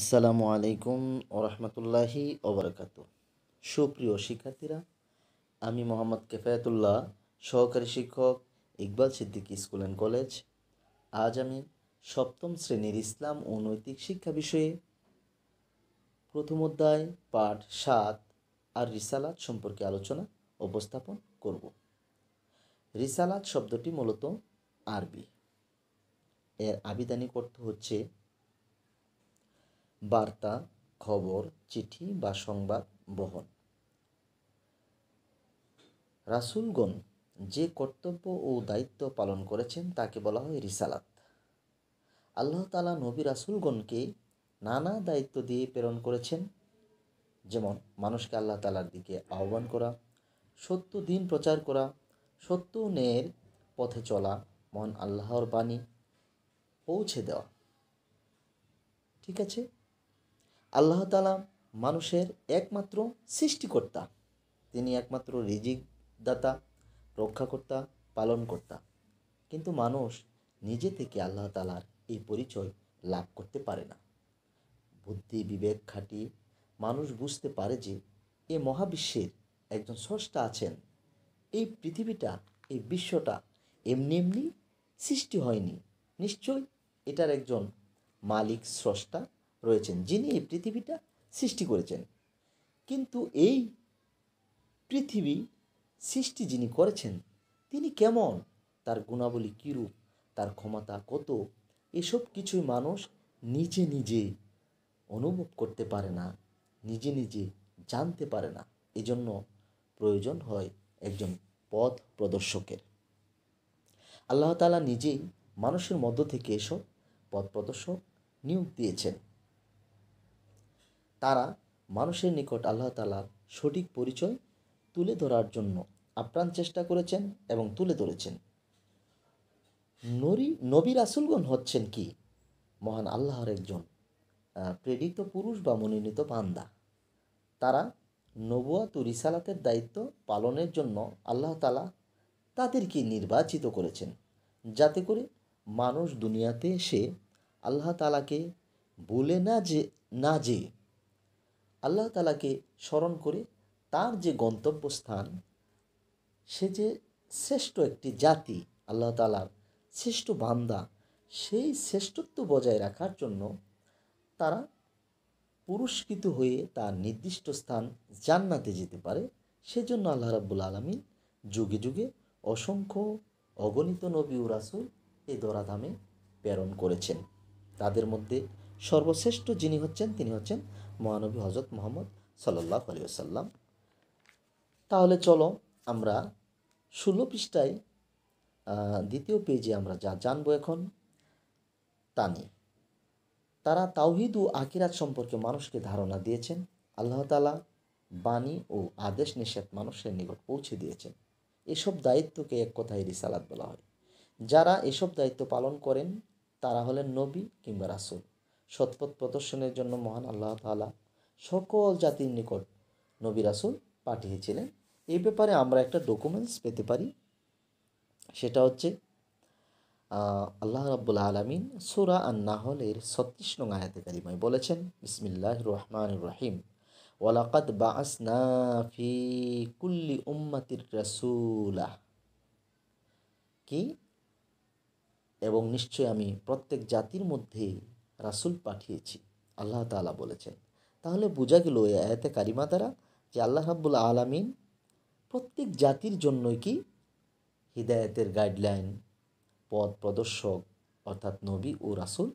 আসসালামু আলাইকুম ওরহমতুল্লাহি ওবরাকাত সুপ্রিয় শিক্ষার্থীরা আমি মোহাম্মদ কেফায়াতুল্লাহ সহকারী শিক্ষক Iqbal Siddique school and college আজ আমি সপ্তম শ্রেণীর ইসলাম ও নৈতিক শিক্ষা বিষয়ে প্রথম অধ্যায় পাঠ সাত আর রিসালাত সম্পর্কে আলোচনা উপস্থাপন করব রিসালাত শব্দটি মূলত আরবি এর আবিধানিক অর্থ হচ্ছে বার্তা খবর চিঠি বা সংবাদ বহন রাসুলগণ যে কর্তব্য ও দায়িত্ব পালন করেছেন তাকে বলা হয় রিসালাত আল্লাহ তালা নবী রাসুলগণকে নানা দায়িত্ব দিয়ে প্রেরণ করেছেন যেমন মানুষকে আল্লাহ তালার দিকে আহ্বান করা সত্য দিন প্রচার করা সত্য ন্যায়ের পথে চলা মন আল্লাহর বাণী পৌঁছে দেওয়া ঠিক আছে আল্লাহ তালা মানুষের একমাত্র সৃষ্টিকর্তা তিনি একমাত্র রিজিক দাতা রক্ষাকর্তা পালনকর্তা কিন্তু মানুষ নিজে থেকে আল্লাহ তালার এই পরিচয় লাভ করতে পারে না বুদ্ধি বিবেক খাটিয়ে মানুষ বুঝতে পারে যে এ মহাবিশ্বের একজন স্রষ্টা আছেন এই পৃথিবীটা এই বিশ্বটা এমনি এমনি সৃষ্টি হয়নি নিশ্চয় এটার একজন মালিক স্রষ্টা রয়েছেন যিনি এই পৃথিবীটা সৃষ্টি করেছেন কিন্তু এই পৃথিবী সৃষ্টি যিনি করেছেন তিনি কেমন তার গুণাবলী কীরূপ তার ক্ষমতা কত এসব কিছুই মানুষ নিজে নিজে অনুভব করতে পারে না নিজে নিজে জানতে পারে না এজন্য প্রয়োজন হয় একজন পথ প্রদর্শকের আল্লাহ তালা নিজেই মানুষের মধ্য থেকে এসব পথ প্রদর্শক নিয়োগ দিয়েছেন তারা মানুষের নিকট আল্লাহ তালার সঠিক পরিচয় তুলে ধরার জন্য আপ্রাণ চেষ্টা করেছেন এবং তুলে ধরেছেন নরি নবী রাসুলগণ হচ্ছেন কি মহান আল্লাহর একজন প্রেরিত পুরুষ বা মনোনীত বান্দা তারা নবুয়াত রিসালাতের দায়িত্ব পালনের জন্য আল্লাহ তালা তাদেরকে নির্বাচিত করেছেন যাতে করে মানুষ দুনিয়াতে এসে আল্লাহ তালাকে বলে না যে না যে আল্লাহ তালাকে স্মরণ করে তার যে গন্তব্যস্থান সে যে শ্রেষ্ঠ একটি জাতি আল্লাহ তালার শ্রেষ্ঠ বান্দা সেই শ্রেষ্ঠত্ব বজায় রাখার জন্য তারা পুরস্কৃত হয়ে তার নির্দিষ্ট স্থান জান্নাতে যেতে পারে সেজন্য আল্লাহ রাব্বুল আলমিন যুগে যুগে অসংখ্য অগণিত নবী ও রাসুল এই দরাধামে প্রেরণ করেছেন তাদের মধ্যে সর্বশ্রেষ্ঠ যিনি হচ্ছেন তিনি হচ্ছেন মহানবী হজরত মোহাম্মদ সাল্লাহ আলী আসাল্লাম তাহলে চলো আমরা ষোলো পৃষ্ঠায় দ্বিতীয় পেজে আমরা যা জানবো এখন তা নিয়ে তারা তাওহিদ ও আকিরাত সম্পর্কে মানুষকে ধারণা দিয়েছেন আল্লাহ তালা বাণী ও আদেশ নিষেধ মানুষের নিকট পৌঁছে দিয়েছেন এসব দায়িত্বকে এক কথায় রিসালাত বলা হয় যারা এসব দায়িত্ব পালন করেন তারা হলেন নবী কিংবা রাসুল সৎপথ প্রদর্শনের জন্য মহান আল্লাহ তালা সকল জাতির নিকট নবী রাসুল পাঠিয়েছিলেন এই ব্যাপারে আমরা একটা ডকুমেন্টস পেতে পারি সেটা হচ্ছে আল্লাহ রাবুল আলমিন সুরা আন্নাহলের এর ছত্রিশ নং আয়াতে বলেছেন বিসমিল্লাহ রহমান রহিম ওয়ালাকাত বা ফি কুল্লি উম্মাতির রাসুলা কি এবং নিশ্চয় আমি প্রত্যেক জাতির মধ্যে রাসুল পাঠিয়েছি আল্লাহ তালা বলেছেন তাহলে বোঝা গেল ওই আয়াতে কারিমা দ্বারা যে আল্লাহ রাব্বুল আলামিন প্রত্যেক জাতির জন্যই কি হৃদায়তের গাইডলাইন পদ প্রদর্শক অর্থাৎ নবী ও রাসুল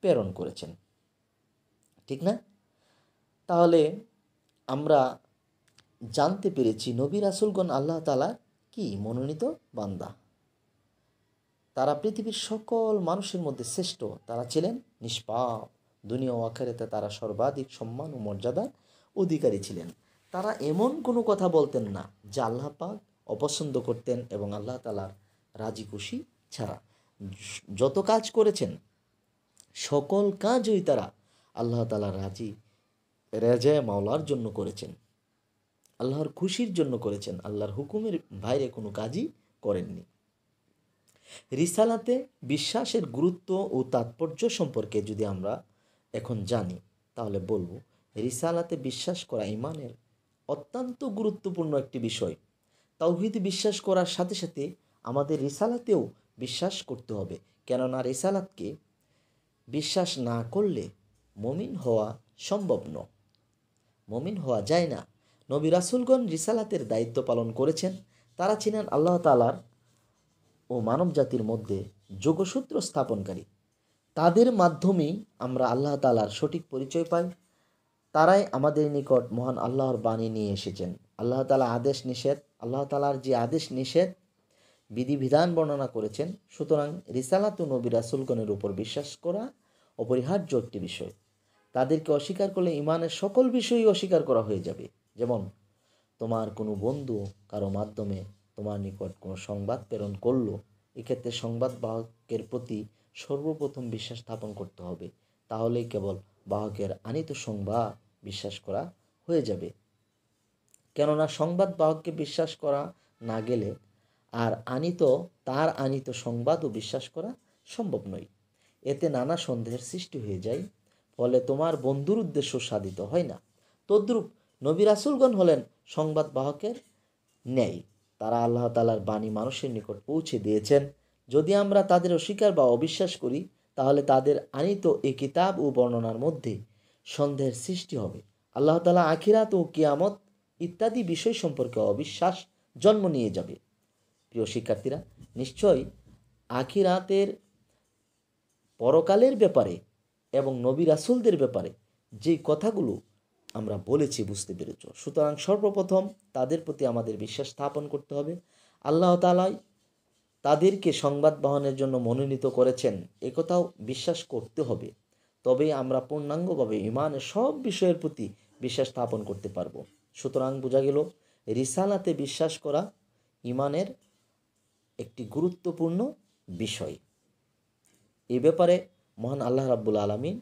প্রেরণ করেছেন ঠিক না তাহলে আমরা জানতে পেরেছি নবী রাসুলগণ আল্লাহ তালা কি মনোনীত বান্দা তারা পৃথিবীর সকল মানুষের মধ্যে শ্রেষ্ঠ তারা ছিলেন নিষ্পাপ দুনিয়া ও আখেরাতে তারা সর্বাধিক সম্মান ও মর্যাদার অধিকারী ছিলেন তারা এমন কোনো কথা বলতেন না যা আল্লাহ পাক অপছন্দ করতেন এবং আল্লাহ তালার রাজি খুশি ছাড়া যত কাজ করেছেন সকল কাজই তারা আল্লাহ তালা রাজি রেজায় মাওলার জন্য করেছেন আল্লাহর খুশির জন্য করেছেন আল্লাহর হুকুমের বাইরে কোনো কাজই করেননি রিসালাতে বিশ্বাসের গুরুত্ব ও তাৎপর্য সম্পর্কে যদি আমরা এখন জানি তাহলে বলবো রিসালাতে বিশ্বাস করা ইমানের অত্যন্ত গুরুত্বপূর্ণ একটি বিষয় তাওহিদে বিশ্বাস করার সাথে সাথে আমাদের রিসালাতেও বিশ্বাস করতে হবে কেননা রিসালাতকে বিশ্বাস না করলে মমিন হওয়া সম্ভব ন মমিন হওয়া যায় না নবী রাসুলগণ রিসালাতের দায়িত্ব পালন করেছেন তারা ছিলেন আল্লাহ তালার ও মানব জাতির মধ্যে যোগসূত্র স্থাপনকারী তাদের মাধ্যমেই আমরা আল্লাহ তালার সঠিক পরিচয় পাই তারাই আমাদের নিকট মহান আল্লাহর বাণী নিয়ে এসেছেন আল্লাহ তালা আদেশ নিষেধ আল্লাহ তালার যে আদেশ নিষেধ বিধিবিধান বর্ণনা করেছেন সুতরাং রিসালাতু নবী রাসুলগণের উপর বিশ্বাস করা অপরিহার্য একটি বিষয় তাদেরকে অস্বীকার করলে ইমানের সকল বিষয়ই অস্বীকার করা হয়ে যাবে যেমন তোমার কোনো বন্ধু কারো মাধ্যমে তোমার নিকট কোনো সংবাদ প্রেরণ করলো এক্ষেত্রে সংবাদ বাহকের প্রতি সর্বপ্রথম বিশ্বাস স্থাপন করতে হবে তাহলেই কেবল বাহকের আনিত সংবাদ বিশ্বাস করা হয়ে যাবে কেননা সংবাদ বাহককে বিশ্বাস করা না গেলে আর আনিত তার আনিত সংবাদও বিশ্বাস করা সম্ভব নয় এতে নানা সন্দেহের সৃষ্টি হয়ে যায় ফলে তোমার বন্ধুর উদ্দেশ্য সাধিত হয় না তদ্রূপ নবী রাসুলগণ হলেন সংবাদ বাহকের ন্যায় তারা আল্লাহ তালার বাণী মানুষের নিকট পৌঁছে দিয়েছেন যদি আমরা তাদের অস্বীকার বা অবিশ্বাস করি তাহলে তাদের আনিত এই কিতাব ও বর্ণনার মধ্যে সন্দেহের সৃষ্টি হবে আল্লাহ তালা আখিরাত ও কিয়ামত ইত্যাদি বিষয় সম্পর্কে অবিশ্বাস জন্ম নিয়ে যাবে প্রিয় শিক্ষার্থীরা নিশ্চয়ই আখিরাতের পরকালের ব্যাপারে এবং নবী রাসুলদের ব্যাপারে যে কথাগুলো আমরা বলেছি বুঝতে পেরেছ সুতরাং সর্বপ্রথম তাদের প্রতি আমাদের বিশ্বাস স্থাপন করতে হবে আল্লাহ তালাই তাদেরকে সংবাদ বহনের জন্য মনোনীত করেছেন একথাও বিশ্বাস করতে হবে তবে আমরা পূর্ণাঙ্গভাবে ইমানের সব বিষয়ের প্রতি বিশ্বাস স্থাপন করতে পারব সুতরাং বোঝা গেল রিসালাতে বিশ্বাস করা ইমানের একটি গুরুত্বপূর্ণ বিষয় এ ব্যাপারে মহান আল্লাহ রাব্বুল আলমিন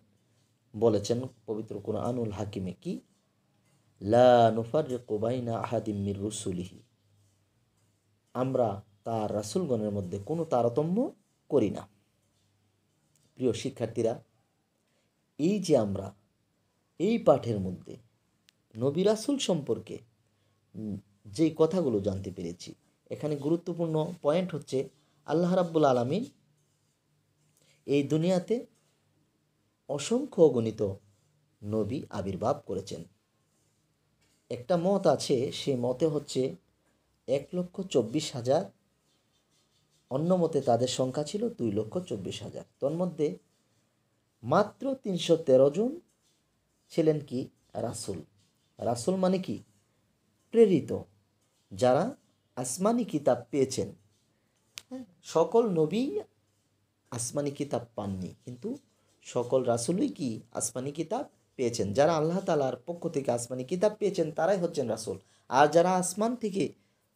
বলেছেন পবিত্র আনুল হাকিমে কি লা নুফার কোবাইনা আমরা তার রাসুলগণের মধ্যে কোনো তারতম্য করি না প্রিয় শিক্ষার্থীরা এই যে আমরা এই পাঠের মধ্যে নবী রাসুল সম্পর্কে যে কথাগুলো জানতে পেরেছি এখানে গুরুত্বপূর্ণ পয়েন্ট হচ্ছে আল্লাহ রাব্বুল আলমিন এই দুনিয়াতে অসংখ্য গণিত নবী আবির্ভাব করেছেন একটা মত আছে সে মতে হচ্ছে এক লক্ষ চব্বিশ হাজার অন্য মতে তাদের সংখ্যা ছিল দুই লক্ষ চব্বিশ হাজার তন্মধ্যে মাত্র তিনশো তেরো জন ছিলেন কি রাসুল রাসুল মানে কি প্রেরিত যারা আসমানি কিতাব পেয়েছেন হ্যাঁ, সকল নবী আসমানি কিতাব পাননি কিন্তু সকল রাসুলই কি আসমানি কিতাব পেয়েছেন যারা আল্লাহ তালার পক্ষ থেকে আসমানি কিতাব পেয়েছেন তারাই হচ্ছেন রাসুল আর যারা আসমান থেকে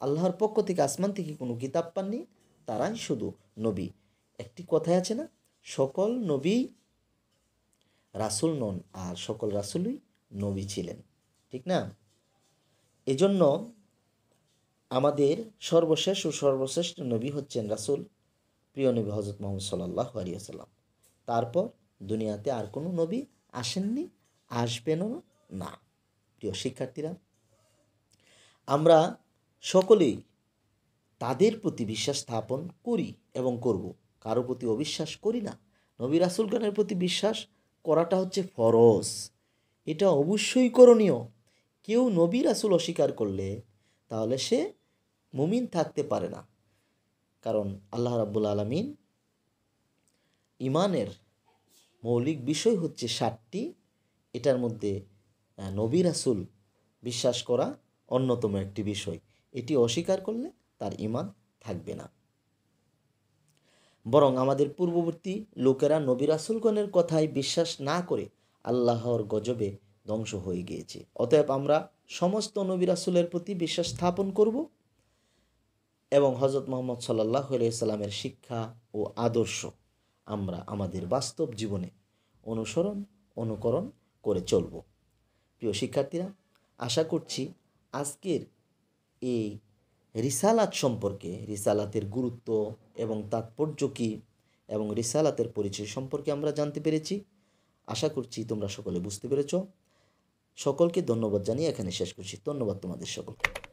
আল্লাহর পক্ষ থেকে আসমান থেকে কোনো কিতাব পাননি তারাই শুধু নবী একটি কথাই আছে না সকল নবী রাসুল নন আর সকল রাসুলই নবী ছিলেন ঠিক না এজন্য আমাদের সর্বশেষ ও সর্বশ্রেষ্ঠ নবী হচ্ছেন রাসুল প্রিয় নবী হজরত মোহাম্মদ সাল্লাহ আলিয়া সাল্লাম তারপর দুনিয়াতে আর কোনো নবী আসেননি আসবেনও না প্রিয় শিক্ষার্থীরা আমরা সকলেই তাদের প্রতি বিশ্বাস স্থাপন করি এবং করব কারো প্রতি অবিশ্বাস করি না নবী রাসুলগণের প্রতি বিশ্বাস করাটা হচ্ছে ফরজ এটা অবশ্যই করণীয় কেউ নবী রাসুল অস্বীকার করলে তাহলে সে মুমিন থাকতে পারে না কারণ আল্লাহ রাব্বুল আলমিন ইমানের মৌলিক বিষয় হচ্ছে সাতটি এটার মধ্যে নবী রাসুল বিশ্বাস করা অন্যতম একটি বিষয় এটি অস্বীকার করলে তার ইমান থাকবে না বরং আমাদের পূর্ববর্তী লোকেরা নবী রাসুলগণের কথায় বিশ্বাস না করে আল্লাহর গজবে ধ্বংস হয়ে গিয়েছে অতএব আমরা সমস্ত নবী রাসুলের প্রতি বিশ্বাস স্থাপন করব এবং হজরত মোহাম্মদ সাল্লাহ আলিয়া সাল্লামের শিক্ষা ও আদর্শ আমরা আমাদের বাস্তব জীবনে অনুসরণ অনুকরণ করে চলব প্রিয় শিক্ষার্থীরা আশা করছি আজকের এই রিসালাত সম্পর্কে রিসালাতের গুরুত্ব এবং তাৎপর্য কী এবং রিসালাতের পরিচয় সম্পর্কে আমরা জানতে পেরেছি আশা করছি তোমরা সকলে বুঝতে পেরেছ সকলকে ধন্যবাদ জানিয়ে এখানে শেষ করছি ধন্যবাদ তোমাদের সকলকে